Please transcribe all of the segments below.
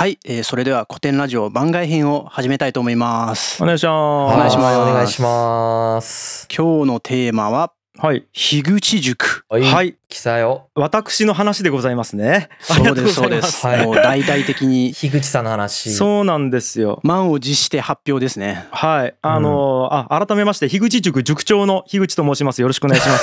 はい、えー、それでは古典ラジオ番外編を始めたいと思いますお願いしますお願いしますお願いします今日のテーマははい樋口塾はい、はい、記載を私の話でございますねそうですそうです、はい、もう大々的に樋口さんの話そうなんですよ満を持して発表ですねはいあのー、あ改めまして樋口塾塾長の樋口と申しますよろしくお願いしま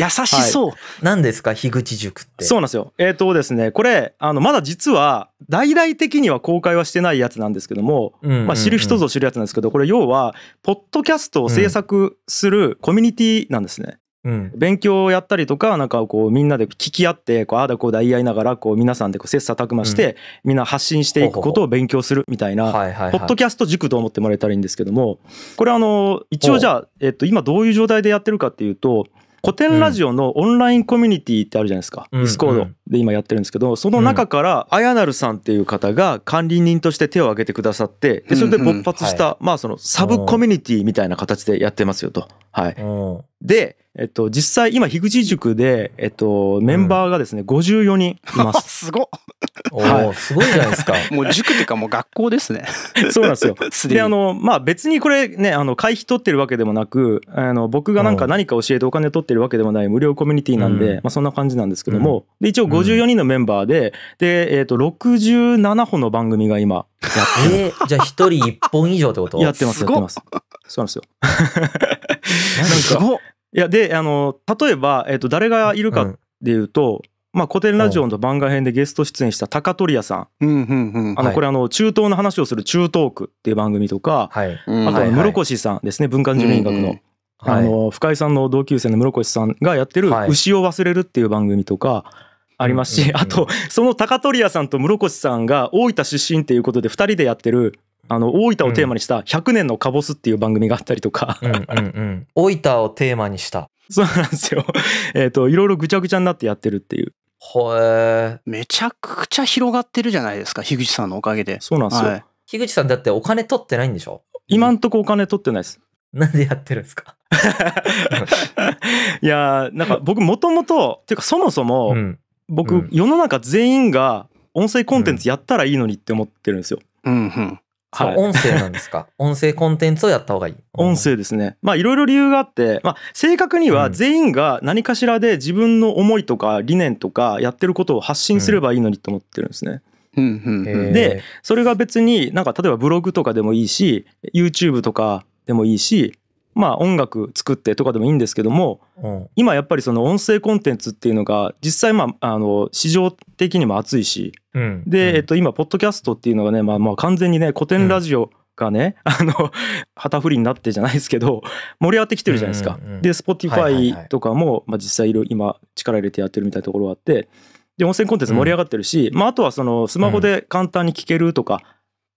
す 優しそう、はい、何ですか樋口塾ってそうなんですよえっ、ー、とですねこれあのまだ実は大々的には公開はしてないやつなんですけども、うんうんうん、まあ、知る人ぞ知るやつなんですけどこれ要はポッドキャストを制作するコミュニティなんですね、うん、勉強をやったりとか、なんかこうみんなで聞き合って、こうああだこうだ言い合いながら、こう皆さんでこう切磋琢磨して、みんな発信していくことを勉強するみたいな、ポッドキャスト塾と思ってもらえたらいいんですけども、これあの、一応じゃあ、えっと、今どういう状態でやってるかっていうと、古典ラジオのオンラインコミュニティってあるじゃないですか、ディスコードで今やってるんですけどその中からあやなるさんっていう方が管理人として手を挙げてくださってでそれで勃発した、まあそのサブコミュニティみたいな形でやってますよと。はい、でえっと、実際今、樋口塾で、えっと、メンバーがですね、うん、54人います。すごお、はい、すごいじゃないですか。もう塾っていうかもう学校ですね。そうなんですよ。で、あの、まあ別にこれね、あの、会費取ってるわけでもなく、あの、僕がなんか何か教えてお金取ってるわけでもない無料コミュニティなんで、うん、まあそんな感じなんですけども、うん、で、一応54人のメンバーで、で、えっと、67本の番組が今、やってえー、じゃあ1人1本以上ってことやってます、やってます。そうなんですよ。なんか、いやであの例えば、えーと、誰がいるかっていうと、うん、まあ、古典ラジオの番外編でゲスト出演した高取屋さん、うんうんうん、あのこれあの中東の話をする「中東区」っていう番組とか、はい、あとは室越さんですね、文化人類学の。うんうんあの深井さんの同級生の室越さんがやってる「牛を忘れる」っていう番組とかありますし、あとその高取屋さんと室越さんが大分出身っていうことで2人でやってるあの大分をテーマにした100年のカボスっていう番組があったりとか、うん、大分をテーマにしたそうなんですよ えっ、といろいろぐちゃぐちゃになってやってるっていうへえめちゃくちゃ広がってるじゃないですか樋口さんのおかげでそうなんですよ、はい、樋口さんだってお金取ってないんでしょ今んとこお金取ってないですなんでやってるんですか いやなんか僕もともとっていうかそもそも、僕、世の中全員が音声コンテンツやったらいいのにって思ってるんですよ。うんうん、はい、音声なんですか 音声コンテンツをやった方がいい音声ですね。まあいろいろ理由があって、まあ正確には全員が何かしらで自分の思いとか理念とかやってることを発信すればいいのにと思ってるんですね。うん、で、それが別になんか例えばブログとかでもいいし、YouTube とかでもいいし、まあ音楽作ってとかでもいいんですけども、今やっぱりその音声コンテンツっていうのが実際まああの市場的にも熱いし、で、えっと、今ポッドキャストっていうのがね、まあ、まあ完全にね古典ラジオ、がね、あの 旗振りになってじゃないですけど盛り上がってきてるじゃないですか。で Spotify とかも、まあ、実際いろ今力入れてやってるみたいなところがあってで音声コンテンツ盛り上がってるし、まあ、あとはそのスマホで簡単に聞けるとか、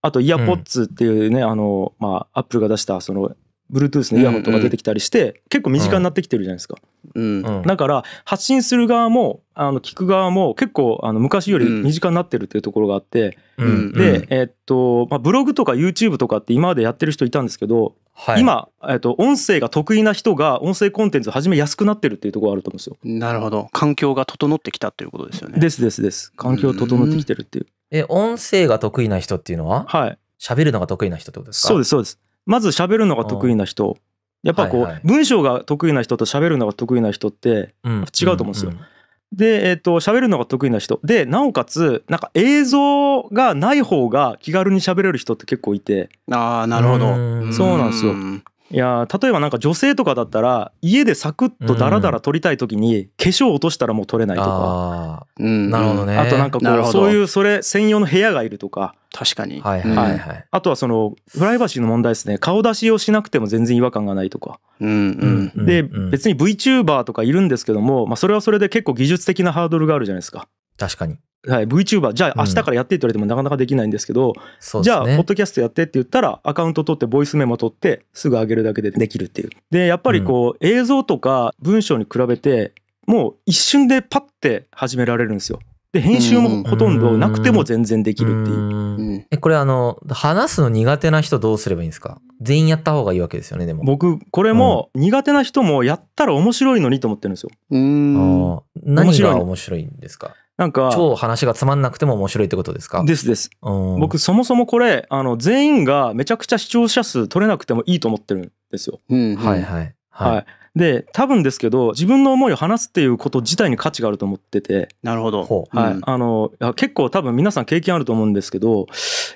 あとイヤポッツっていうね、あのまあアップルが出したその Bluetooth のイヤホンとか出てきたりして、うんうん、結構身近になってきてるじゃないですか、うん、うん、だから発信する側もあの聞く側も結構あの昔より身近になってるっていうところがあって、うん、で、えー、っとまあ、ブログとか YouTube とかって今までやってる人いたんですけど、はい、今、えー、っと音声が得意な人が音声コンテンツ始めやすくなってるっていうところがあると思うんですよなるほど環境が整ってきたということですよねですですです環境整ってきてるっていう、うん、え音声が得意な人っていうのははい喋るのが得意な人ってことですかそうですそうですまず喋るのが得意な人やっぱこう、文章が得意な人と喋るのが得意な人って違うと思うんですよ。うんうんうん、で、えーと、と喋るのが得意な人でなおかつなんか映像がない方が気軽に喋れる人って結構いてああなるほどそうなんですよいや例えばなんか女性とかだったら家でサクッとダラダラ撮りたい時に化粧落としたらもう撮れないとか、うん、なるほどねあとなんかこうそういうそれ専用の部屋がいるとか確かに、はいはいはい、あとはそのプライバシーの問題ですね顔出しをしなくても全然違和感がないとか、うんうん、で別に VTuber とかいるんですけども、まあ、それはそれで結構技術的なハードルがあるじゃないですか確かに。はい、VTuber じゃあ明日からやってって言われてもなかなかできないんですけど、うん、じゃあポッドキャストやってって言ったらアカウント取ってボイスメモ取ってすぐ上げるだけでできるっていうでやっぱりこう、映像とか文章に比べてもう一瞬でパッて始められるんですよで編集もほとんどなくても全然できるっていう、うんえこれあの話すの苦手な人どうすればいいんですか全員やった方がいいわけですよねでも僕これも苦手な人もやったら面白いのにと思ってるんですようん何が面白いんですかなんか。超話がつまんなくても面白いってことですかですです。僕、そもそもこれ、あの、全員がめちゃくちゃ視聴者数取れなくてもいいと思ってるんですよ。うん、うん、はいはい。はい、で多分ですけど自分の思いを話すっていうこと自体に価値があると思っててなるほど、はい、うん、あの結構多分皆さん経験あると思うんですけど、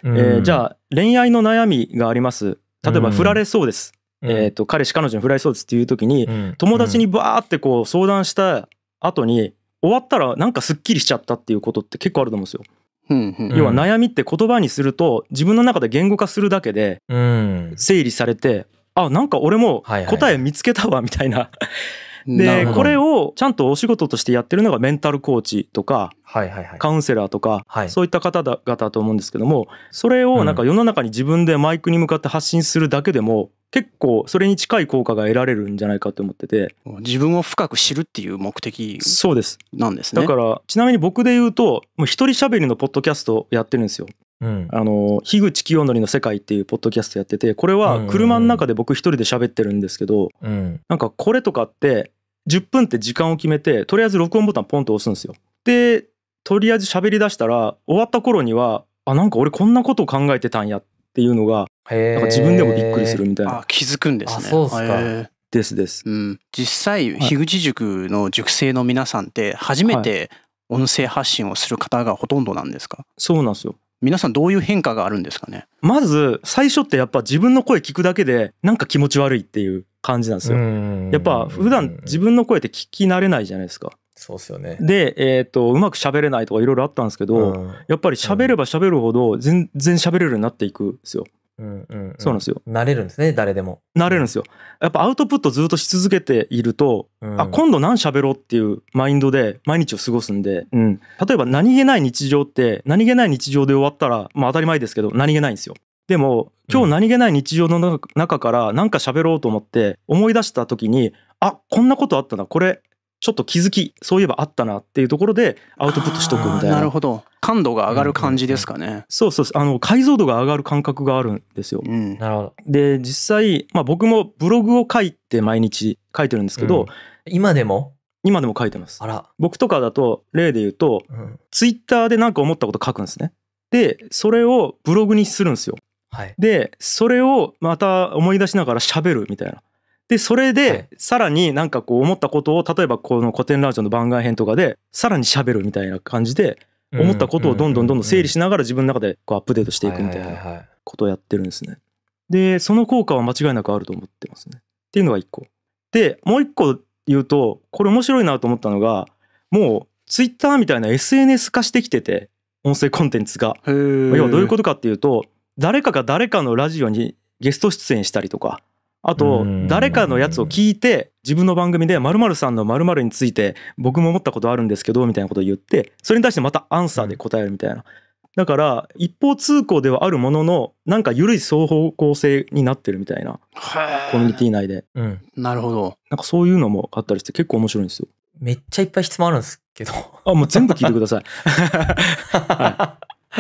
うん、じゃあ恋愛の悩みがあります例えば振られそうです、うん、えーと、彼氏彼女に振られそうですっていう時に、友達にバーってこう相談した後に終わったらなんかすっきりしちゃったっていうことって結構あると思うんですよ。要は悩みって言葉にすると自分の中で言語化するだけで整理されて、あなんか俺も答え見つけたわみたいなでこれをちゃんとお仕事としてやってるのがメンタルコーチとか、はいはいはい、カウンセラーとか、はい、そういった方々だと思うんですけどもそれをなんか世の中に自分でマイクに向かって発信するだけでも、うん結構それに近い効果が得られるんじゃないかと思ってて自分を深く知るっていう目的そうですなんですねだからちなみに僕で言うともう一人しゃべりのポッドキャストやってるんですようん、あの樋口清則の世界っていうポッドキャストやっててこれは車の中で僕一人で喋ってるんですけど、うん、なんかこれとかって10分って時間を決めてとりあえず録音ボタンポンと押すんですよ。でとりあえず喋りだしたら終わった頃にはあなんか俺こんなことを考えてたんやっていうのがなんか自分でもびっくりするみたいな。気づくんですね。そうですかですです、うん、実際樋口塾の塾生の皆さんって初めて音声発信をする方がほとんどなんですか、はい、そうなんですよ皆さんどういう変化があるんですかねまず最初ってやっぱ自分の声聞くだけでなんか気持ち悪いっていう感じなんですよ。やっぱ普段自分の声って聞き慣れないじゃないですか。そうですよね。で、えっ、ー、と、うまく喋れないとかいろいろあったんですけど、うん、やっぱり喋れば喋るほど全然喋れるようになっていくんですよ。うんそうなんですよ。慣れるんですね、誰でも。なれるんですよ。やっぱアウトプットずっとし続けていると、うん、あ今度何喋ろうっていうマインドで毎日を過ごすんで、うん、例えば何気ない日常って何気ない日常で終わったら、まあ、当たり前ですけど何気ないんですよ。でも今日何気ない日常の中から何か喋ろうと思って思い出した時にあこんなことあったなこれちょっと気づきそういえばあったなっていうところでアウトプットしとくみたいななるほど感度が上がる感じですかね、うんうん、そうそうあの解像度が上がる感覚があるんですよ、うん、なるほどで実際、まあ、僕もブログを書いて毎日書いてるんですけど、うん、今でも今でも書いてますあら僕とかだと例で言うと、うん、ツイッターで何か思ったこと書くんですねでそれをブログにするんですよ、はい、でそれをまた思い出しながら喋るみたいなでそれでさらになんかこう思ったことを例えばこの古典ラジオの番外編とかでさらにしゃべるみたいな感じで思ったことをどんどんどんどん整理しながら自分の中でこうアップデートしていくみたいなことをやってるんですね。でその効果は間違いなくあると思ってますね。っていうのが1個。でもう1個言うとこれ面白いなと思ったのがもう Twitter みたいな SNS 化してきてて音声コンテンツが。要はどういうことかっていうと誰かが誰かのラジオにゲスト出演したりとかあと誰かのやつを聞いて自分の番組でまるさんのまるについて僕も思ったことあるんですけどみたいなことを言ってそれに対してまたアンサーで答えるみたいな。だから一方通行ではあるもののなんか緩い双方向性になってるみたいなコミュニティ内で、うん、なるほどなんかそういうのもあったりして結構面白いんですよめっちゃいっぱい質問あるんですけどあもう全部聞いてください、はい、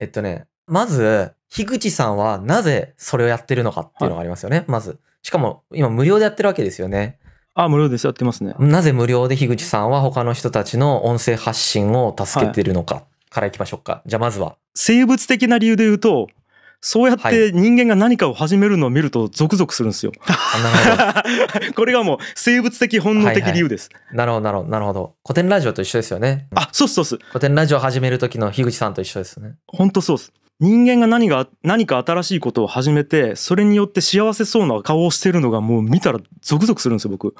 えっとねまず、樋口さんはなぜそれをやってるのかっていうのがありますよね、はい、まず。しかも、今無料でやってるわけですよね。あ、あ無料です。やってますね。なぜ無料で樋口さんは他の人たちの音声発信を助けてるのか、からいきましょうか。はい、じゃあまずは。生物的な理由で言うと、そうやって人間が何かを始めるのを見るとゾクゾクするんですよ。はい、これがもう生物的本能的理由です。はいはい、なるほどなるほどなるほど。古典ラジオと一緒ですよね。あ、そうそうそす。古典ラジオ始める時の樋口さんと一緒ですね。本当そうです。人間が何が、何か新しいことを始めて、それによって幸せそうな顔をしてるのがもう見たらゾクゾクするんですよ、僕。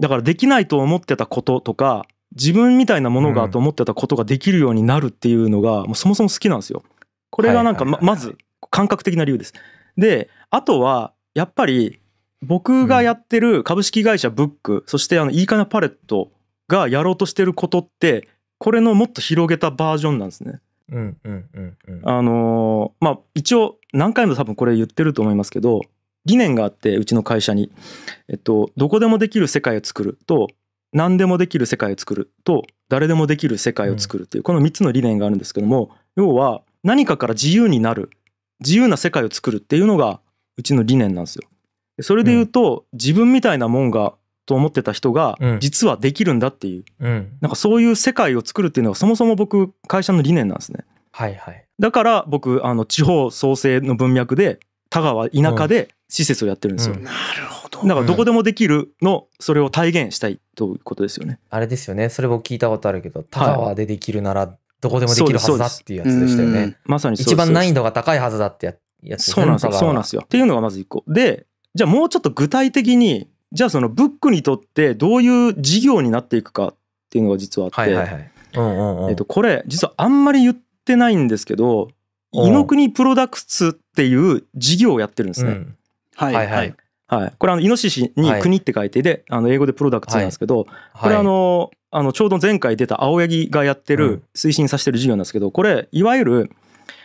だからできないと思ってたこととか、自分みたいなものがと思ってたことができるようになるっていうのが、もうそもそも好きなんですよ。これがなんかま、ず感覚的な理由です。で、あとは、やっぱり僕がやってる株式会社ブック、そしてあの、いいかなパレットがやろうとしてることって、これのもっと広げたバージョンなんですね。うんうんうんうん、あのー、まあ一応何回も多分これ言ってると思いますけど理念があってうちの会社に、えっと、どこでもできる世界を作ると何でもできる世界を作ると誰でもできる世界を作るっていうこの3つの理念があるんですけども要は何かから自由になる自由な世界を作るっていうのがうちの理念なんですよ。それで言うと自分みたいなもんがと思ってた人が、実はできるんだっていう、うん、なんかそういう世界を作るっていうのがそもそも僕会社の理念なんですね。はいはい、だから僕あの地方創生の文脈で田川田舎で施設をやってるんですよ。うんうん、なるほど。だからどこでもできるのそれを体現したいということですよね。あれですよね。それも聞いたことあるけど、田川でできるならどこでもできるはずだっていうやつでしたよね。まさに一番難易度が高いはずだってやつ、そうなんですよ。そうなんですよ。っていうのがまず一個で、じゃあもうちょっと具体的にじゃあそのブックにとってどういう事業になっていくかっていうのが実はあって、これ実はあんまり言ってないんですけど、うん、国プロダクツっていう事業をやってるんですね。うん、はいはい、はいはい、これあのイノシシに国って書いてで、あの英語でプロダクツなんですけど、これあのあのちょうど前回出た青柳がやってる推進させてる事業なんですけどこれいわゆる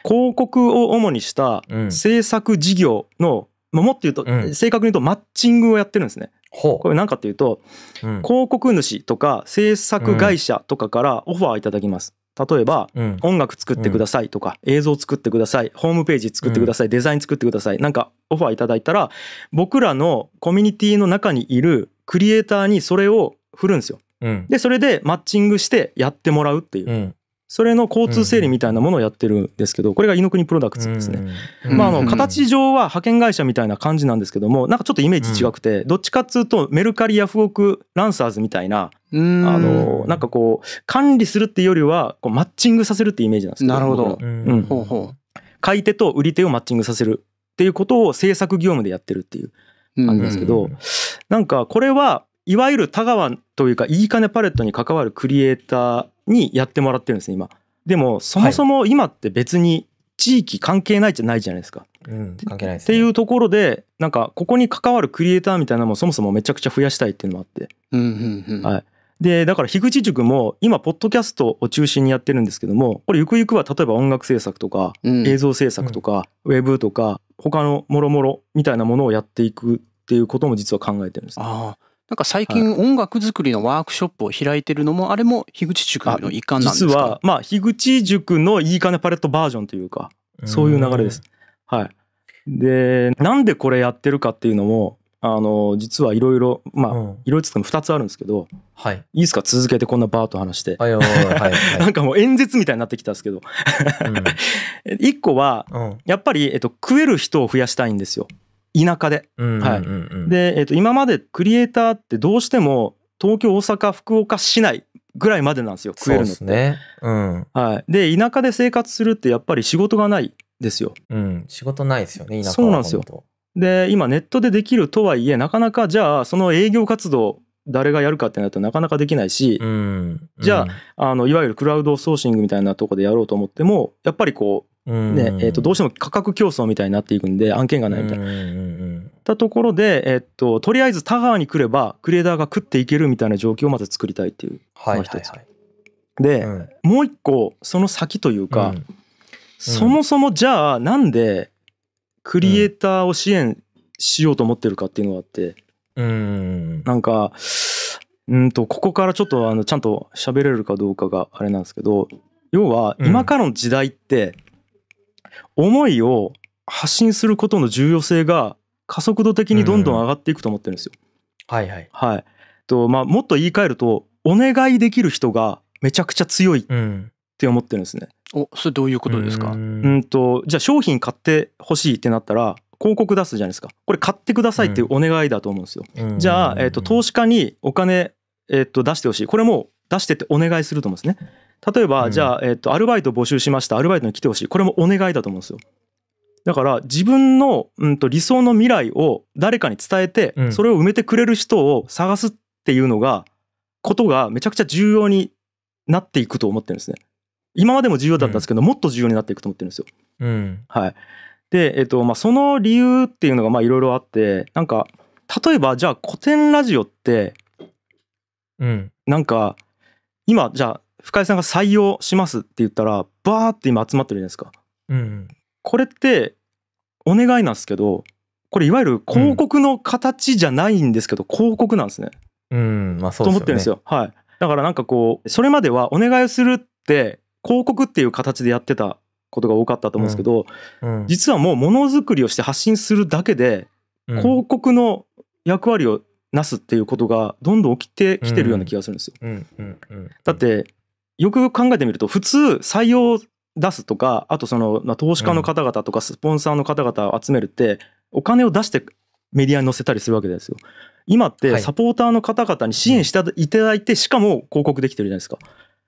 広告を主にした制作事業の、まもっと言うと、正確に言うとマッチングをやってるんですね。ほうこれ何かっていうと、うん、広告主とか制作会社とかからオファーいただきます。例えば、うん、音楽作ってくださいとか、うん、映像作ってくださいホームページ作ってください、デザイン作ってくださいなんかオファーいただいたら僕らのコミュニティの中にいるクリエイターにそれを振るんですよ。でそれでマッチングしてやってもらうっていう、それの交通整理みたいなものをやってるんですけど、これがイノクニプロダクツですね。まあ、あの、形上は派遣会社みたいな感じなんですけども、なんかちょっとイメージ違くて、どっちかっつうとメルカリヤフオクランサーズみたいな、あの、なんかこう、管理するっていうよりは、こう、マッチングさせるってイメージなんですなるほど。うん。ほうほう。買い手と売り手をマッチングさせるっていうことを制作業務でやってるっていう感じですけど、なんかこれは、いわゆる田川というか、いいかねパレットに関わるクリエイターにやってもらってるんですね今。でもそもそも今って別に地域関係ないじゃないじゃないですか。うん、関係ないです、ね、っていうところでなんかここに関わるクリエイターみたいなのもそもそもめちゃくちゃ増やしたいっていうのもあって。うんうんうん、はいでだから樋口塾も今ポッドキャストを中心にやってるんですけどもこれゆくゆくは例えば音楽制作とか映像制作とかウェブとか他のもろもろみたいなものをやっていくっていうことも実は考えてるんです、ね、あなんか最近音楽作りのワークショップを開いてるのも、あれも樋口塾の一環なんですか実は、まあ、樋口塾のいい金パレットバージョンというか、そういう流れです。はい。で、なんでこれやってるかっていうのも、あの、実はいろいろ、まあ、いろいろつっても2つあるんですけど、はい。いいですか続けてこんなバーッと話して。はいはい なんかもう演説みたいになってきたんですけど。一個は、やっぱり、えっと、食える人を増やしたいんですよ。田舎で。はい、で、えー、と今までクリエイターってどうしても東京大阪福岡市内ぐらいまでなんですよ食えるのって。ねうん、はい、で田舎で生活するってやっぱり仕事がないですよ。うん、仕事ないですよね田舎そうなんですよで今ネットでできるとはいえなかなかじゃあその営業活動誰がやるかってなるとなかなかできないし、うんうん、じゃああのいわゆるクラウドソーシングみたいなとこでやろうと思ってもやっぱりこうねえー、とどうしても価格競争みたいになっていくんで案件がないみたいな。たところで、えー、ととりあえず田川に来ればクリエイターが食っていけるみたいな状況をまず作りたいっていうのが一つ。で、うん、もう一個その先というか、うん、そもそもじゃあなんでクリエイターを支援しようと思ってるかっていうのがあって、うん、なんかうんとここからちょっとあのちゃんと喋れるかどうかがあれなんですけど要は今からの時代って、思いを発信することの重要性が加速度的にどんどん上がっていくと思ってるんですよ。うん、はいはい。はい。とまあもっと言い換えるとお願いできる人がめちゃくちゃ強いって思ってるんですね。うん、おそれどういうことですか。うんとじゃあ商品買ってほしいってなったら広告出すじゃないですか。これ買ってくださいっていうお願いだと思うんですよ。うん、じゃあえっ、ー、と投資家にお金えっ、ー、と出してほしい。これも出してってお願いすると思うんですね。例えば、うん、じゃあ、えっと、アルバイト募集しましたアルバイトに来てほしいこれもお願いだと思うんですよだから自分の、うんと、理想の未来を誰かに伝えて、それを埋めてくれる人を探すっていうのがことがめちゃくちゃ重要になっていくと思ってるんですね今までも重要だったんですけど、うん、もっと重要になっていくと思ってるんですよ、うん、はいで、えっとまあ、その理由っていうのがいろいろあってなんか例えばじゃあ古典ラジオって、うん、なんか今じゃあ深井さんが採用しますって言ったらバーって今集まってるじゃないですか。うん、これってお願いなんですけどこれいわゆる広告の形じゃないんですけど、うん、広告なんですね。うんまあ、そう、ね、と思ってるんですよ。はい、だからなんかこうそれまではお願いをするって広告っていう形でやってたことが多かったと思うんですけど、うんうん、実はもうものづくりをして発信するだけで広告の役割をなすっていうことがどんどん起きてきてるような気がするんですよ。だってよくよく考えてみると普通採用出すとかあとその、投資家の方々とかスポンサーの方々を集めるって、お金を出してメディアに載せたりするわけですよ。今ってサポーターの方々に支援していただいて、しかも広告できてるじゃないですか。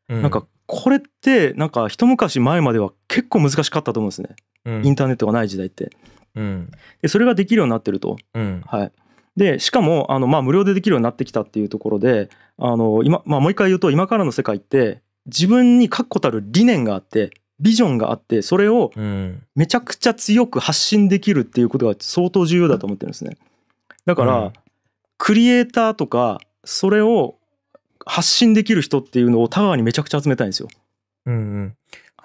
うん、なんかこれってなんか一昔前までは結構難しかったと思うんですね、うん、インターネットがない時代って、うん、でそれができるようになってると、うん、はい、でしかもあの、まあ、無料でできるようになってきたっていうところであの今、まあ、もう一回言うと今からの世界って自分に確固たる理念があってビジョンがあってそれをめちゃくちゃ強く発信できるっていうことが相当重要だと思ってるんですね。だから、クリエイターとかそれを発信できる人っていうのを田川にめちゃくちゃ集めたいんですよ。うんうん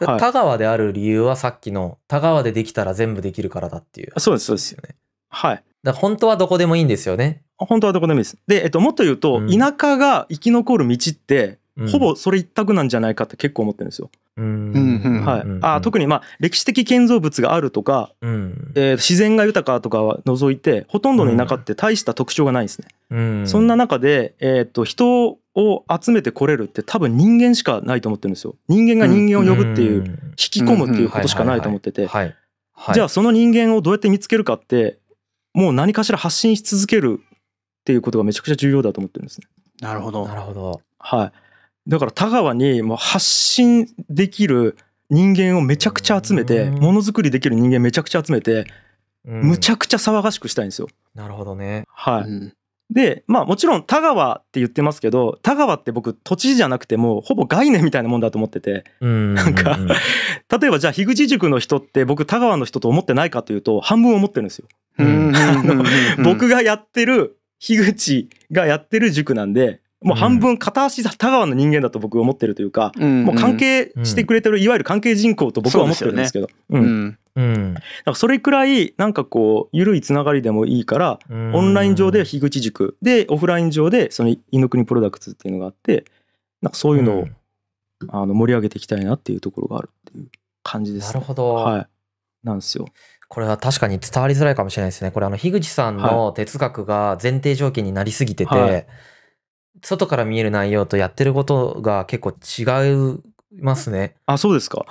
田川である理由はさっきの田川でできたら全部できるからだっていう、ね、そうですそうですよね。はい。だ本当はどこでもいいんですよね。本当はどこでもいいです。で、えっと、もっと言うと、うん、田舎が生き残る道ってほぼそれ一択なんじゃないかって結構思ってるんですよ。はい、特にまあ歴史的建造物があるとか、うん、えー、自然が豊かとかは除いてほとんどの田舎って大した特徴がないですね。うん、そんな中で、えー、と人を集めてこれるって多分人間しかないと思ってるんですよ。人間が人間を呼ぶっていう、うん、引き込むっていうことしかないと思っててじゃあその人間をどうやって見つけるかってもう何かしら発信し続けるっていうことがめちゃくちゃ重要だと思ってるんですね。なるほどなるほどはいだから田川にもう発信できる人間をめちゃくちゃ集めてものづくりできる人間めちゃくちゃ集めて、むちゃくちゃ騒がしくしたいんですよ。なるほどね、はい、うん、でまあもちろん田川って言ってますけど田川って僕土地じゃなくてもほぼ概念みたいなもんだと思ってて、うん、なんか例えばじゃあ樋口塾の人って僕田川の人と思ってないかというと半分思ってるんですよ。僕がやってる樋口がやってる塾なんでもう半分片足田川の人間だと僕は思ってるというか、うん、もう関係してくれてる、いわゆる関係人口と僕は思ってるんですけど。ううん。ん、かそれくらいなんかこう緩いつながりでもいいからオンライン上で樋口塾でオフライン上でその猪国プロダクツっていうのがあってなんかそういうのをあの盛り上げていきたいなっていうところがあるっていう感じです、ね、なるほど、はい、なんですよ。これは確かに伝わりづらいかもしれないですね。これあの樋口さんの哲学が前提条件になりすぎてて、はいはい外から見える内容とやってることが結構違いますね。あ、そうですか。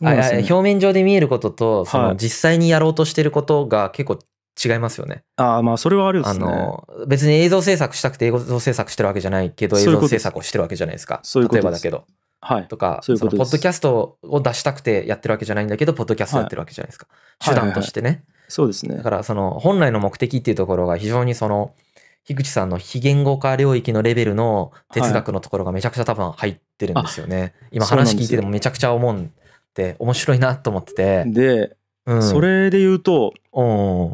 表面上で見えることと、その実際にやろうとしてることが結構違いますよね。ああ、まあそれはあるですね。あの、別に映像制作したくて映像制作してるわけじゃないけど、映像制作をしてるわけじゃないですか。そういうこと例えばだけど。はい。とか、そうポッドキャストを出したくてやってるわけじゃないんだけど、ポッドキャストやってるわけじゃないですか。はい、手段としてね、はいはいはい。そうですね。だから、その、本来の目的っていうところが非常にその、樋口さんの非言語化領域のレベルの哲学のところがめちゃくちゃ多分入ってるんですよね。はい、今話聞いててもめちゃくちゃ思うんで面白いなと思ってて。で、うん、それで言うと、う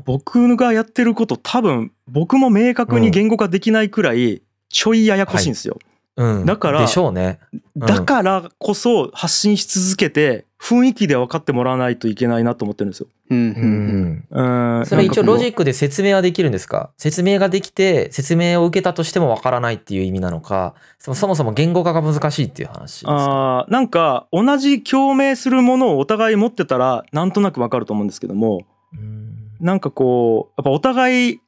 ん、僕がやってること多分僕も明確に言語化できないくらいちょいややこしいんですよ。はいうん、だから、でしょうね、だからこそ発信し続けて雰囲気で分かってもらわないといけないなと思ってるんですよ。うんうん、うん、それ一応ロジックで説明はできるんですか説明ができて説明を受けたとしても分からないっていう意味なのかそもそも言語化が難しいっていう話ですかあなんか同じ共鳴するものをお互い持ってたらなんとなく分かると思うんですけども、うん、なんかこうやっぱお互い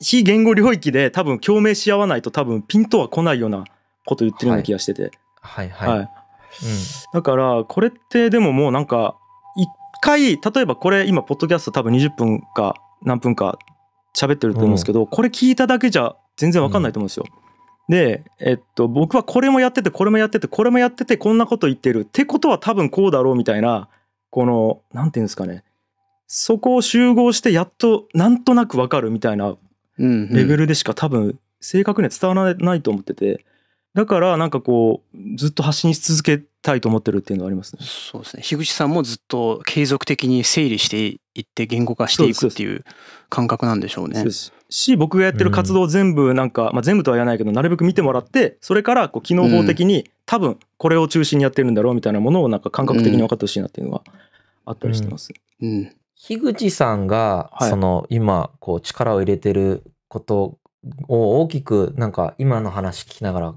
非言語領域で多分共鳴し合わないと多分ピンとは来ないようなこと言ってるような気がしてて。はい、はい、はい、はいだからこれってでももうなんか一回例えばこれ今ポッドキャスト多分20分か何分か喋ってると思うんですけど、これ聞いただけじゃ全然わかんないと思うんですよ。で、えっと、僕はこれもやっててこれもやっててこれもやっててこんなこと言ってるってことは多分こうだろうみたいなこの何て言うんですかねそこを集合してやっとなんとなくわかるみたいなレベルでしか多分正確には伝わらないと思っててだからなんかこうずっと発信し続けたいと思ってるっていうのはありますね。そうですね。樋口さんもずっと継続的に整理していって言語化していくっていう感覚なんでしょうね。し僕がやってる活動全部なんか、まあ、全部とは言わないけどなるべく見てもらってそれからこう機能法的に、多分これを中心にやってるんだろうみたいなものをなんか感覚的に分かってほしいなっていうのはあったりしてます。うん、うん、樋口さんが、その今こう力を入れてることを大きくなんか今の話聞きながら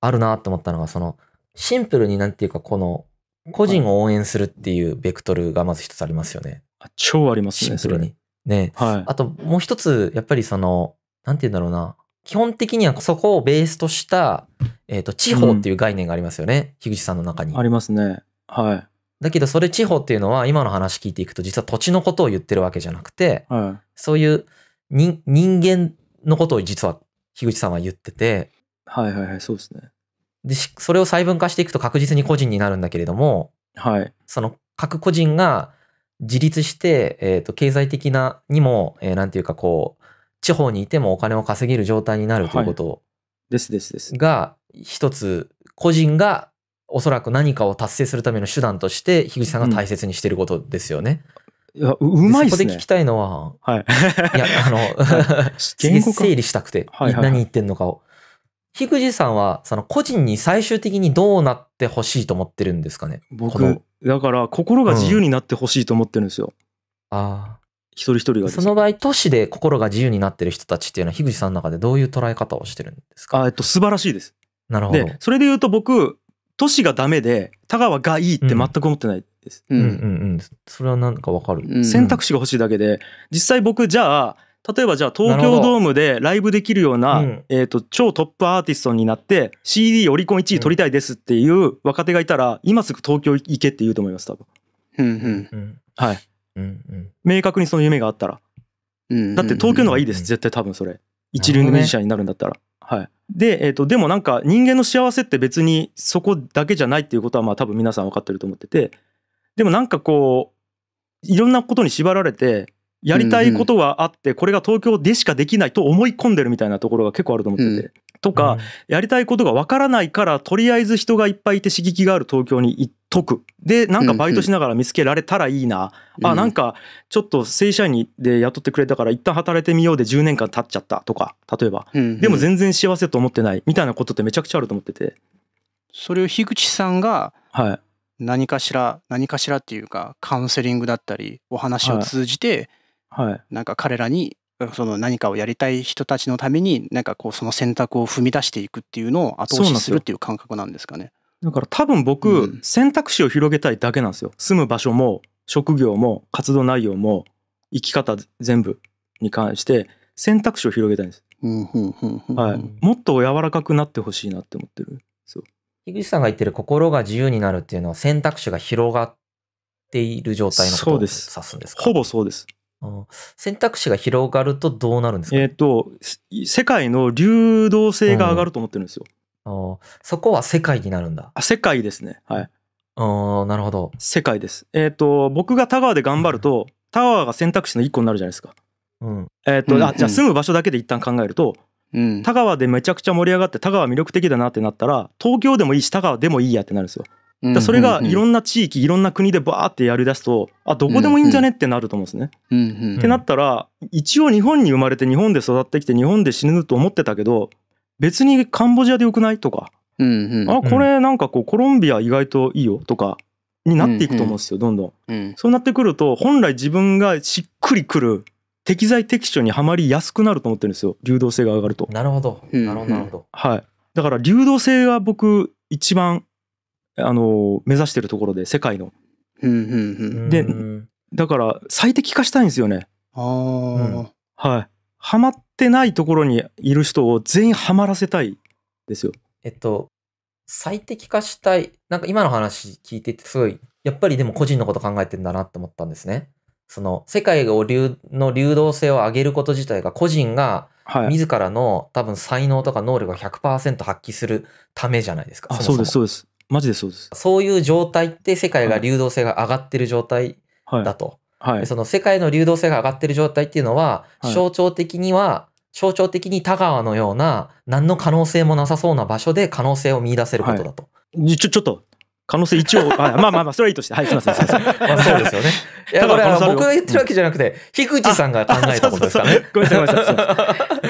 あるなと思ったのが、その、シンプルになんていうか、この、個人を応援するっていうベクトルがまず一つありますよね。あ超ありますね。シンプルに。ね、はい、あともう一つ、やっぱりその、なんて言うんだろうな。基本的にはそこをベースとした、えっ、ー、と、地方っていう概念がありますよね。樋、うん、口さんの中に。ありますね。はい。だけどそれ地方っていうのは今の話聞いていくと実は土地のことを言ってるわけじゃなくて、はい、そういう人間のことを実は樋口さんは言ってて、はいはいはい、そうですね。で、それを細分化していくと確実に個人になるんだけれども、はい。その各個人が自立して、えっ、ー、と、経済的なにも、えー、なんていうかこう、地方にいてもお金を稼げる状態になるということ、はい、ですですです。が、一つ、個人がおそらく何かを達成するための手段として、樋口さんが大切にしてることですよね。うんいや、ううまいっすね。そこで聞きたいのは、はい。いや、あの、はい、整理したくて、はいはいはい、何言ってんのかを。樋口さんは、その個人に最終的にどうなってほしいと思ってるんですかね僕、だから心が自由になってほしいと思ってるんですよ。うん、ああ。一人一人が、その場合、都市で心が自由になってる人たちっていうのは、樋口さんの中でどういう捉え方をしてるんですかあ、えっと、素晴らしいです。なるほど。で、それで言うと僕、都市がダメで、田川がいいって全く思ってないです。うん、うん、うんうんそれはなんかわかる、うん。選択肢が欲しいだけで、実際僕、じゃあ、例えばじゃあ東京ドームでライブできるような、うん、えーと、超トップアーティストになって CD オリコン1位取りたいですっていう若手がいたら、今すぐ東京行けって言うと思います多分。うんうん、はい、うんうん、明確にその夢があったら、うんうん、だって東京の方がいいです、絶対多分それ一流のミュージシャンになるんだったら。ね、はい、で、えーと、とでもなんか人間の幸せって別にそこだけじゃないっていうことはまあ多分皆さん分かってると思っててでもなんかこういろんなことに縛られてやりたいことはあって、これが東京でしかできないと思い込んでるみたいなところが結構あると思ってて。とか、やりたいことがわからないから、とりあえず人がいっぱいいて刺激がある東京に行っとく。で、なんかバイトしながら見つけられたらいいな。あ、なんかちょっと正社員で雇ってくれたから一旦働いてみようで10年間経っちゃったとか、例えば。でも全然幸せと思ってないみたいなことってめちゃくちゃあると思ってて。それを樋口さんが、はい。何かしら何かしらっていうかカウンセリングだったりお話を通じてはい、なんか彼らにその何かをやりたい人たちのためになんかこうその選択を踏み出していくっていうのを後押しするっていう感覚なんですかね。だから多分僕、選択肢を広げたいだけなんですよ。住む場所も職業も活動内容も生き方全部に関して選択肢を広げたいんです。はい、もっと柔らかくなってほしいなって思ってる。そう樋口さんが言ってる心が自由になるっていうのは選択肢が広がっている状態のことを指すんですか。そうですほぼそうです。選択肢が広がるとどうなるんですか、えっ、ー、と、世界の流動性が上がると思ってるんですよ。うん、そこは世界になるんだ。あ世界ですね。はい。なるほど。世界です。えっ、ー、と、僕が田川で頑張ると、うん、田川が選択肢の一個になるじゃないですか。うん。えっ、ー、と、うんうん、あ、じゃあ住む場所だけで一旦考えると、うん、田川でめちゃくちゃ盛り上がって田川魅力的だなってなったら東京でもいいし田川でもいいやってなるんですよ。だそれがいろんな地域いろんな国でバーってやりだすとあどこでもいいんじゃねってなると思うんですね。ってなったら一応日本に生まれて日本で育ってきて日本で死ぬと思ってたけど別にカンボジアでよくないとか、うんあこれなんかこうコロンビア意外といいよとかになっていくと思うんですよどんどん。そうなってくると本来自分がしっくりくる適材適所にはまりやすくなると思ってるんですよ流動性が上がると。なるほどなるほど。はい、だから流動性が僕一番あの目指してるところで世界の。でだから最適化したいんですよね。あはい。はまってないところにいる人を全員はまらせたいですよ。えっと最適化したいなんか今の話聞いててすごいやっぱりでも個人のこと考えてんだなって思ったんですね。その世界を流の流動性を上げること自体が個人が自らの、多分才能とか能力を100%発揮するためじゃないですか。あそうですそうです。マジでそうです。そういう状態って世界が流動性が上がってる状態だと。はいはい、その世界の流動性が上がってる状態っていうのは、象徴的には、象徴的に田川のような何の可能性もなさそうな場所で可能性を見出せることだと。ちょ、ちょっと可能性一応、まあまあまあ、それはいいとして、はい、すみません、すみません。まあ、そうですよね。いや、これ僕が言ってるわけじゃなくて、樋口さんが考えたことですかね。ごめんなさい、ごめんなさい。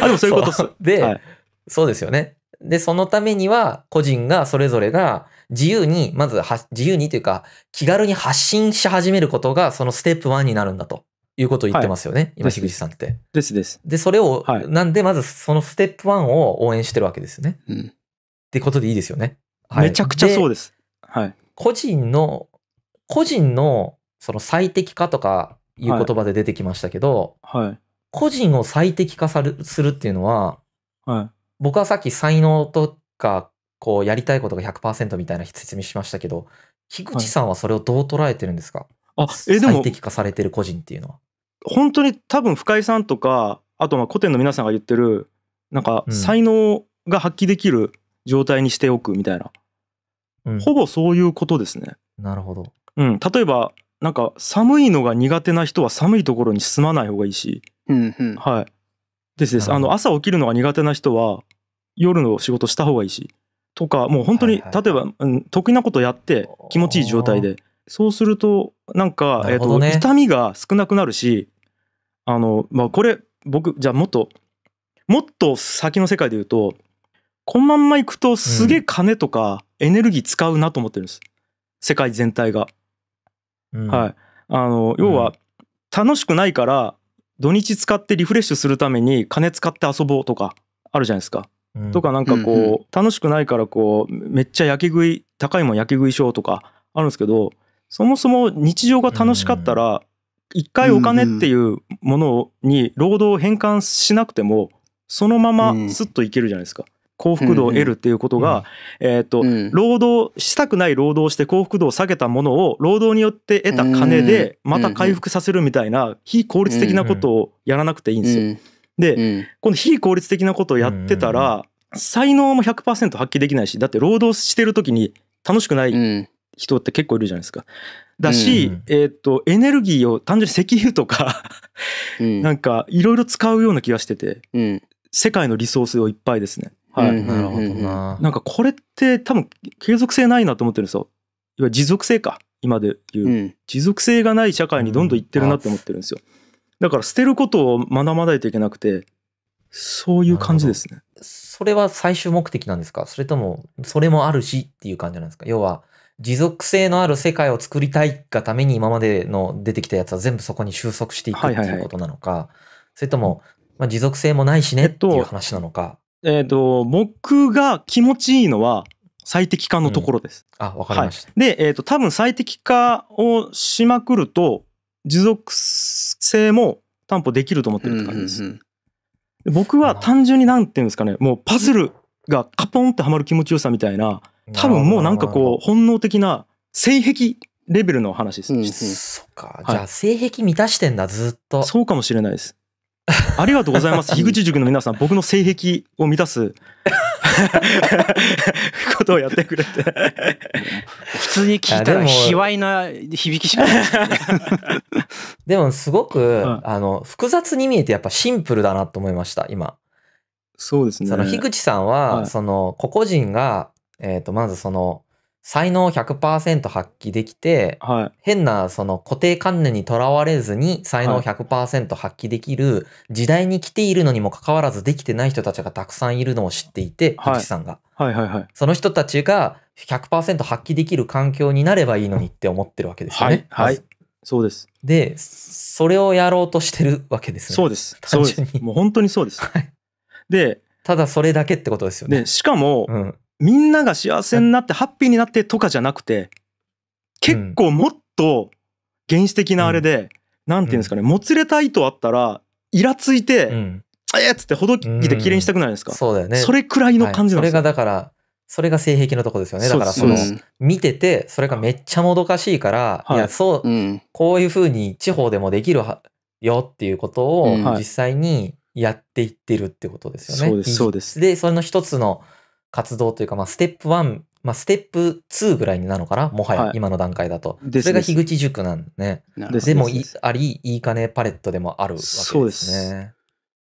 あ、でもそういうことです。で、そうですよね。で、そのためには、個人がそれぞれが自由に、まず自由にというか、気軽に発信し始めることが、そのステップ1になるんだということを言ってますよね、はい、今、樋口さんって。ですです。で、それを、はい、なんで、まずそのステップ1を応援してるわけですよね。うん、ってことでいいですよね。はい、めちゃくちゃそうです。はい。個人の、個人の、その最適化とかいう言葉で出てきましたけど、はい、個人を最適化するっていうのは、はい、僕はさっき才能とか、こう、やりたいことが100%みたいな説明しましたけど、樋口さんはそれをどう捉えてるんですか、はい、あ、え、でも。最適化されてる個人っていうのは。本当に多分深井さんとか、あとまあ古典の皆さんが言ってる、なんか才能が発揮できる状態にしておくみたいな。うん、ほぼそういうことですね。なるほど。うん、例えば、なんか寒いのが苦手な人は寒いところに住まない方がいいし、うんうん、はい。ですです。あの朝起きるのが苦手な人は夜の仕事した方がいいしとかもう本当に例えば、うん、得意なことやって気持ちいい状態でそうするとなんか、えーと痛みが少なくなるしあの、まあ、これ僕じゃあもっともっと先の世界で言うとこのまんまいくとすげえ金とかエネルギー使うなと思ってるんです、世界全体が。はい、あの要は楽しくないから土日使ってリフレッシュするために金使って遊ぼうとかあるじゃないですか。うん、とかなんかこう、うんうん、楽しくないからこうめっちゃ焼き食い高いもん焼き食いしようとかあるんですけどそもそも日常が楽しかったら一回お金っていうものに労働を変換しなくてもそのまますっといけるじゃないですか。うんうん幸福度を得るっていうことが、えっ、と、労働したくない労働して幸福度を下げたものを労働によって得た金でまた回復させるみたいな非効率的なことをやらなくていいんですよ。で、この非効率的なことをやってたら、才能も100%発揮できないしだって労働してる時に楽しくない人って結構いるじゃないですか。だし、えっと、エネルギーを単純に石油とかなんかいろいろ使うような気がしてて、世界のリソースをいっぱいですねはい、なるほどな。なんかこれって多分継続性ないなと思ってるんですよ。いわゆる持続性か。今で言う、持続性がない社会にどんどんいってるなって思ってるんですよ。だから捨てることを学ばないといけなくて、そういう感じですね。それは最終目的なんですかそれとも、それもあるしっていう感じなんですか要は、持続性のある世界を作りたいがために今までの出てきたやつは全部そこに収束していくっていうことなのか、それとも、まあ、持続性もないしねっていう話なのか。えっ、ー、と、僕が気持ちいいのは最適化のところです。うん、あ、わかりました。はい、で、えっ、ー、と、多分最適化をしまくると、持続性も担保できると思ってるって感じです。うんうんうん、僕は単純になんて言うんですかね、もうパズルがカポンってはまる気持ちよさみたいな、多分もうなんかこう、本能的な性癖レベルの話です。うん、うん、そっか、はい。じゃあ性癖満たしてんだ、ずっと。そうかもしれないです。ありがとうございます。樋口塾の皆さん、僕の性癖を満たす ことをやってくれて。普通に聞いたら、卑猥な響きしかない。でも、すごく、うん、あの、複雑に見えて、やっぱシンプルだなと思いました、今。そうですね。その、樋口さんは、はい、その、個々人が、えっ、ー、と、まずその、才能を100%発揮できて、はい、変なその固定観念にとらわれずに才能を100%発揮できる、時代に来ているのにもかかわらずできてない人たちがたくさんいるのを知っていて、はい、さんが、はいはいはい。その人たちが100%発揮できる環境になればいいのにって思ってるわけですよね。はい、はいそうです。で、それをやろうとしてるわけですね。そうです。単純に。もう本当にそうです。で、ただそれだけってことですよね。で、しかも、うん、みんなが幸せになってハッピーになってとかじゃなくて結構もっと原始的なあれで何て言うんですかねもつれた糸あったらイラついて「えっ!」つってほどきできれいにしたくないですかそうだよねそれくらいの感じなんですよ、それがだからそれが性癖のとこですよね。だからその、見てて、それがめっちゃもどかしいから、い、や、そう、こういうふうに地方でもできるよっていうことを実際にやっていってるってことですよね。そうです、そでの一つの活動というか、まあ、ステップ1、まあ、ステップ2ぐらいなのかなもはや、今の段階だと。それが樋口塾なんね。でもあり、いいかねパレットでもあるわけですね。そうです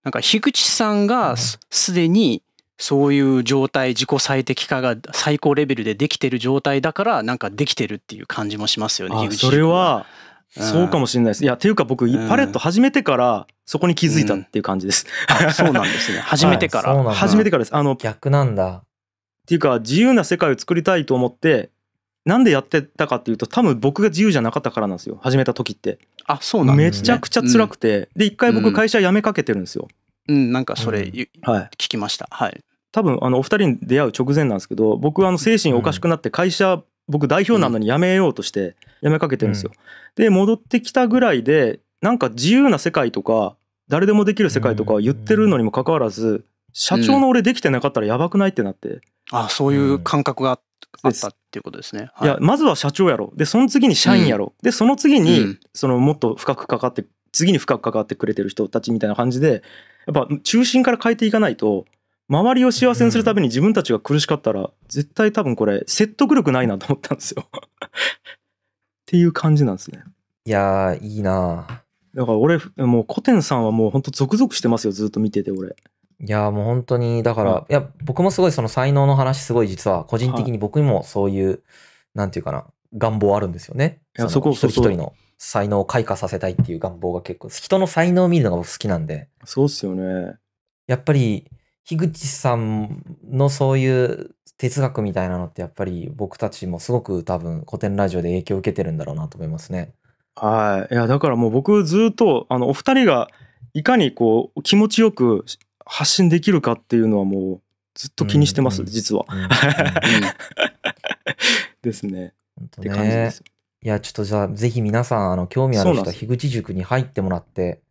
なんか、樋口さんがすでに、そういう状態、自己最適化が最高レベルでできてる状態だから、なんかできてるっていう感じもしますよね、樋口それは、そうかもしれないです。いや、ていうか僕、パレット始めてから、そこに気づいたっていう感じです。そうなんですね。始めてから。初めてからです。あの、逆なんだ。っていうか自由な世界を作りたいと思ってなんでやってたかっていうと多分僕が自由じゃなかったからなんですよ始めた時ってあそうなん、ね、めちゃくちゃ辛くて、うん、で一回僕会社辞めかけてるんですよ、うん、うん、なんかそれ、うん、聞きましたはい多分あのお二人に出会う直前なんですけど僕はあの精神おかしくなって会社、僕代表なのに辞めようとして辞めかけてるんですよ、で戻ってきたぐらいでなんか自由な世界とか誰でもできる世界とか言ってるのにもかかわらず社長の俺できてなかったらやばくないってなって、あそういう感覚があったっていうことですね。はい、いやまずは社長やろでその次に社員やろ、うん、でその次に、そのもっと深く関わって次に深く関わってくれてる人たちみたいな感じでやっぱ中心から変えていかないと周りを幸せにするために自分たちが苦しかったら、絶対多分これ説得力ないなと思ったんですよ っていう感じなんですね。いやいいなだから俺もう古典さんはもうほんとゾクゾクしてますよずっと見てて俺。いやもう本当にだから、いや僕もすごいその才能の話すごい実は個人的に僕にもそういう、はい、なんていうかな願望あるんですよね。いやそこ一人一人の才能を開花させたいっていう願望が結構人の才能を見るのが僕好きなんで。そうっすよね。やっぱり樋口さんのそういう哲学みたいなのってやっぱり僕たちもすごく多分古典ラジオで影響を受けてるんだろうなと思いますね。はい、いやだからもう僕ずっとあのお二人がいかにこう気持ちよく発信できるかっていうのはもうずっと気にしてます、うんうん、実は。ですね。って感じです。いや、ちょっとじゃあ、ぜひ皆さん、あの、興味ある人は、樋口塾に入ってもらって。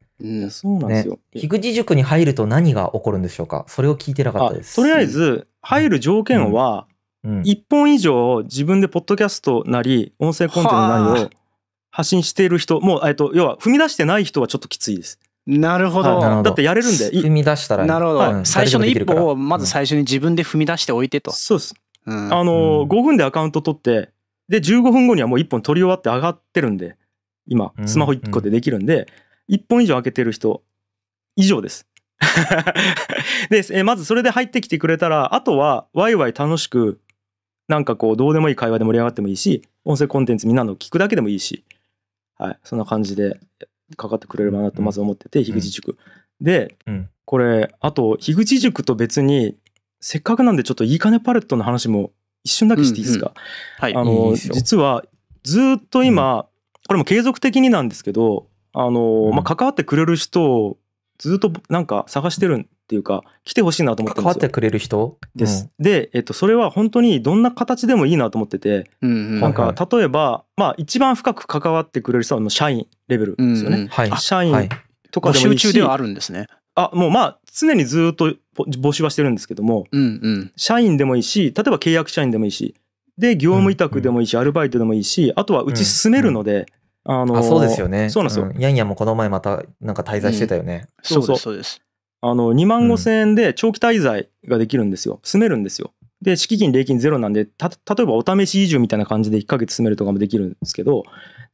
そうなんですよ、樋口塾に入ると何が起こるんでしょうかそれを聞いてなかったです。とりあえず、入る条件は、1本以上自分でポッドキャストなり、音声コンテンツなりを発信している人、もう、えっと、要は、踏み出してない人はちょっときついです。なるほど、はい、だってやれるんで踏み出したらなるほど、はい、最初の一歩をまず最初に自分で踏み出しておいてと、うん、そうです、うん、あのー、5分でアカウント取ってで15分後にはもう1本取り終わって上がってるんで今スマホ1個でできるんで、うん、1本以上開けてる人以上です でえまずそれで入ってきてくれたらあとはワイワイ楽しくなんかこうどうでもいい会話で盛り上がってもいいし音声コンテンツみんなの聞くだけでもいいしはいそんな感じでかかってくれればなとまず思ってて、樋口塾。で、これ、あと、樋口塾と別に、せっかくなんでちょっといいかねパレットの話も一瞬だけしていいですか。うんうん、はい、あの、いい実は、ずっと今、これも継続的になんですけど、あの、まあ、関わってくれる人をずっとなんか探してるんっていうか来てほしいなと思ってるすよ。関わってくれる人です。うん、で、えっと、それは本当にどんな形でもいいなと思ってて、うんうん、なんか例えば、まあ、一番深く関わってくれる人はもう社員レベルですよね。うんうんはい、社員とかでもいいし、集中ではあるんですね。あもうまあ常にずっと募集はしてるんですけども、うんうん、社員でもいいし例えば契約社員でもいいしで業務委託でもいいし、うんうん、アルバイトでもいいしあとはうち進めるので。うんうんあのー、そうですよね。そうなんですよ。うん、やんやもこの前またなんか滞在してたよね。うん、そうそうそうです。あの2万5千円で長期滞在ができるんですよ、住めるんですよ。で敷金礼金ゼロなんでた例えばお試し移住みたいな感じで1ヶ月住めるとかもできるんですけど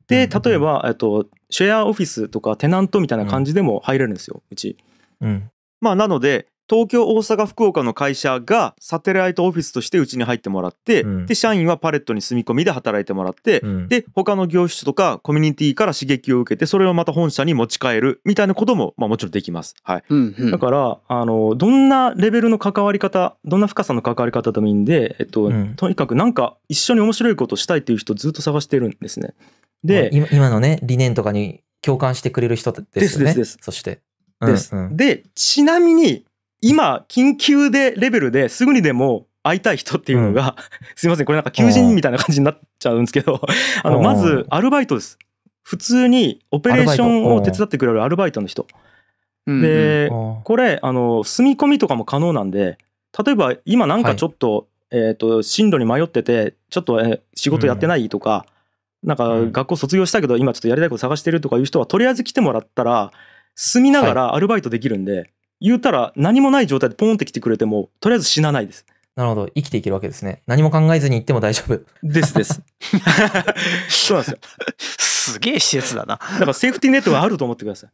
で例えば、えっと、シェアオフィスとかテナントみたいな感じでも入れるんですよ、うち。うん、まあなので東京大阪福岡の会社がサテライトオフィスとしてうちに入ってもらって、うん、で社員はパレットに住み込みで働いてもらって、うん、で他の業種とかコミュニティから刺激を受けてそれをまた本社に持ち帰るみたいなことも、まあ、もちろんできます。はい、うんうん、だからあのどんなレベルの関わり方どんな深さの関わり方でもいいんで、えっと、うん、とにかくなんか一緒に面白いことしたいっていう人ずっと探してるんですね。で今のね理念とかに共感してくれる人ですよね。ですですですそして。です、うんうん、でちなみに今緊急でレベルですぐにでも会いたい人っていうのが、うん、すいませんこれなんか求人みたいな感じになっちゃうんですけどあのまずアルバイトです普通にオペレーションを手伝ってくれるアルバイトの人で、これあの住み込みとかも可能なんで例えば今なんかちょっと、はい、えっ、と進路に迷っててちょっと、え仕事やってないとか、うん、なんか学校卒業したけど今ちょっとやりたいこと探してるとかいう人はとりあえず来てもらったら住みながらアルバイトできるんで、言うたら何もない状態でポンって来てくれても、とりあえず死なないです。なるほど。生きていけるわけですね。何も考えずに行っても大丈夫。ですです。そうなんですよ。すげえ施設だな。だからセーフティーネットがあると思ってください。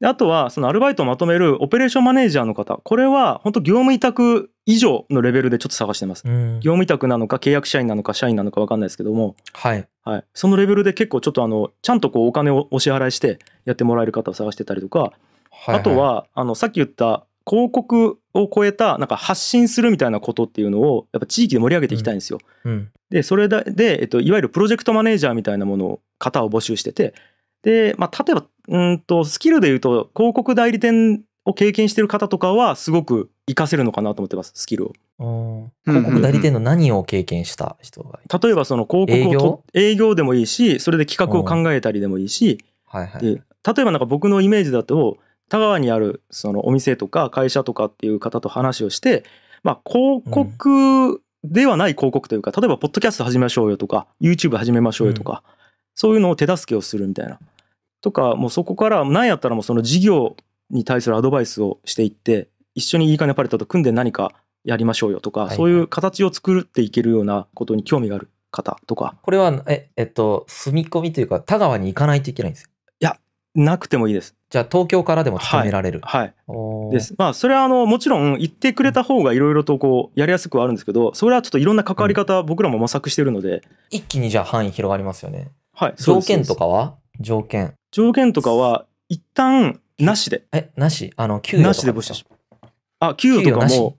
であとは、そのアルバイトをまとめるオペレーションマネージャーの方。これは、本当業務委託以上のレベルでちょっと探してます。業務委託なのか、契約社員なのか、社員なのか分かんないですけども。はい。はい。そのレベルで結構ちょっとあの、ちゃんとこうお金をお支払いしてやってもらえる方を探してたりとか、はいはい、あとはあのさっき言った広告を超えたなんか発信するみたいなことっていうのをやっぱ地域で盛り上げていきたいんですよ。うんうん、でそれで、えっと、いわゆるプロジェクトマネージャーみたいなものを方を募集しててで、まあ、例えばうんとスキルでいうと広告代理店を経験してる方とかはすごく活かせるのかなと思ってますスキルを。広告代理店の何を経験した人が例えばその広告を営業でもいいしそれで企画を考えたりでもいいし、はいはい、で例えばなんか僕のイメージだと田川にあるそのお店とか会社とかっていう方と話をして、まあ、広告ではない広告というか、例えば、ポッドキャスト始めましょうよとか、YouTube 始めましょうよとか、そういうのを手助けをするみたいな。とか、もうそこから、なんやったらもうその事業に対するアドバイスをしていって、一緒にいい金パレットと組んで何かやりましょうよとか、そういう形を作っていけるようなことに興味がある方とか。これは、え、えっと、住み込みというか、田川に行かないといけないんですよ。いや、なくてもいいです。じゃあ東京からでも勤められる。はい。はい、です。まあそれはあのもちろん言ってくれた方がいろいろとこうやりやすくはあるんですけど、それはちょっといろんな関わり方、僕らも模索してるので、うん、一気にじゃあ範囲広がりますよね。はい。条件とかは条件。条件とかは一旦なしで。え、なしあの給与なしで募集し。あ、給与とかも。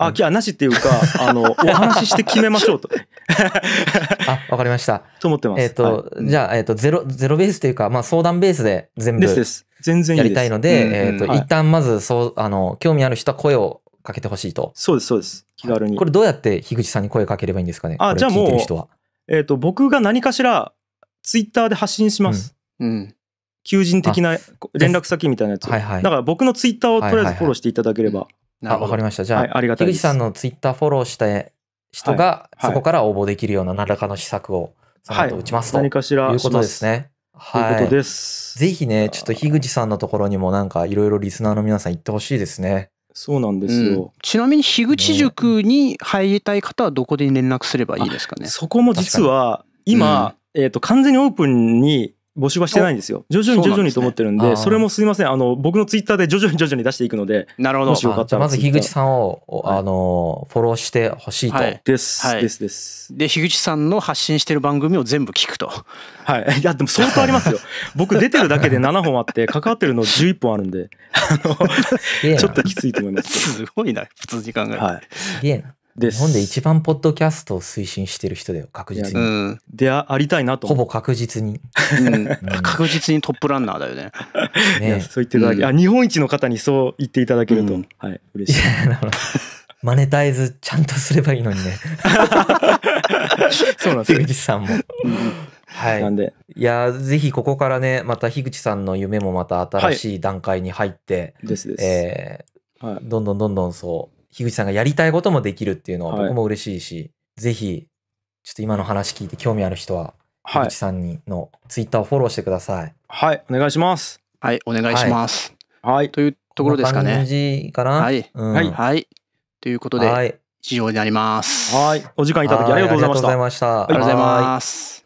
あ、きゃなしっていうか、あの、お話しして決めましょうと。あ、わかりました。と思ってます。えっ、ー、と、はい、じゃあ、えっ、ー、と、ゼロ、ゼロベースというか、まあ、相談ベースで全部。ですです。全然やりたいので、えっ、ー、と、はい、一旦まず、そう、あの、興味ある人は声をかけてほしいと。そうです、そうです。気軽に。これどうやって樋口さんに声をかければいいんですかね。あ、じゃあもう、えっ、と、僕が何かしら、ツイッターで発信します。うん、うん求人的な連絡先みたいなやつ、はいはい、だから僕のツイッターをとりあえずフォローしていただければ、はいはいはい、あわかりましたじゃあ,、はい、樋口さんのツイッターフォローして人がそこから応募できるような何らかの施策をその後打ちますと、はい、何かしらいうことですね。はい。ぜひね、ちょっと樋口さんのところにもなんかいろいろリスナーの皆さん行ってほしいですね。そうなんですよ、うん、ちなみに樋口塾に入りたい方はどこで連絡すればいいですかね。そこも実は今、うん、えっ、と完全にオープンに募集はしてないんですよ。徐々に徐々にと思ってるんで、そ、ね,、れもすいません。あの、僕のツイッターで徐々に徐々に出していくので、なるほど。もしよかったら。まず、樋口さんを、あの、フォローしてほしいと、はい、です、はい、です、です。で、樋口さんの発信してる番組を全部聞くと。はい。いや、でも相当ありますよ。僕出てるだけで7本あって、関わってるの11本あるんで、あの、ちょっときついと思います。すごいな、普通時間が。はい。すげえな。日本で一番ポッドキャストを推進してる人だよ、確実に。うん、でありたいなと。ほぼ確実に、うん、確実にトップランナーだよね。ねそう言っていただき、うん、あ、日本一の方にそう言っていただけると、うん、はい、嬉しい。いマネタイズちゃんとすればいいのにね。そうなんですよ。樋口さんも。はい、なんでいやぜひここからねまた樋口さんの夢もまた新しい段階に入って、はい、ですです、えーはい、どんどんどんどんそう樋口さんがやりたいこともできるっていうのは僕も嬉しいし、はい、ぜひ、ちょっと今の話聞いて興味ある人は、樋口さんにのツイッターをフォローしてください。はい、お願いします。はい、お願いします。はい。というところですかね。感じかな。はい。うん、はい。はい。ということで、はい以上になります。はい。お時間いただきありがとうございました。ありがとうございました。ありがとうございます。